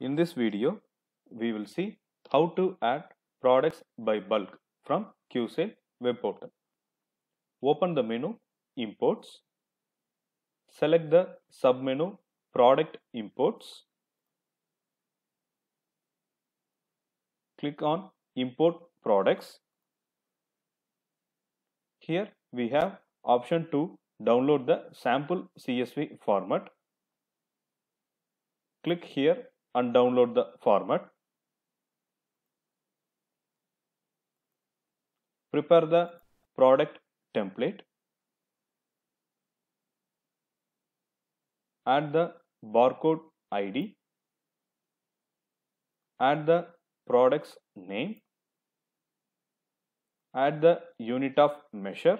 In this video, we will see how to add products by bulk from QSale web portal. Open the menu Imports. Select the submenu Product Imports. Click on Import Products. Here we have option to download the sample CSV format. Click here and download the format. Prepare the product template. Add the barcode ID. Add the product's name. Add the unit of measure.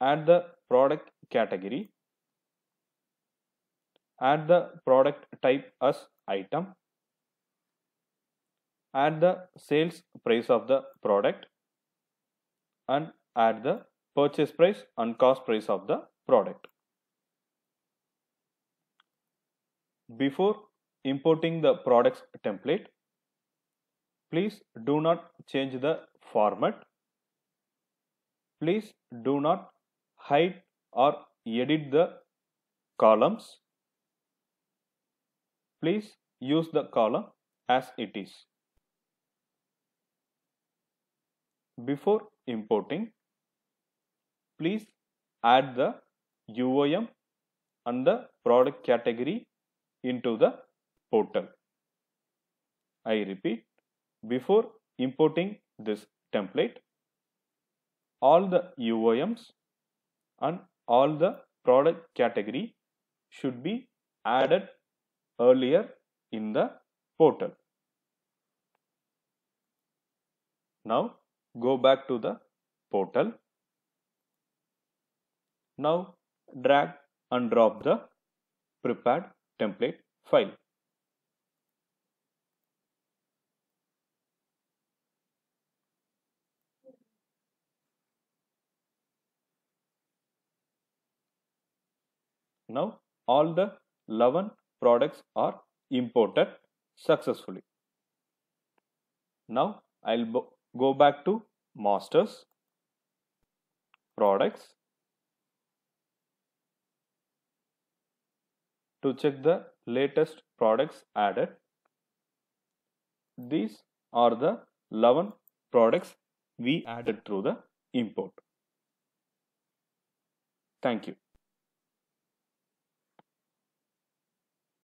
Add the product category add the product type as item, add the sales price of the product and add the purchase price and cost price of the product. Before importing the products template, please do not change the format. Please do not hide or edit the columns. Please use the column as it is. Before importing, please add the UOM and the product category into the portal. I repeat, before importing this template, all the UOMs and all the product category should be added earlier in the portal. Now go back to the portal. Now drag and drop the prepared template file. Now all the 11 products are imported successfully. Now I'll go back to masters, products to check the latest products added. These are the 11 products we added through the import. Thank you.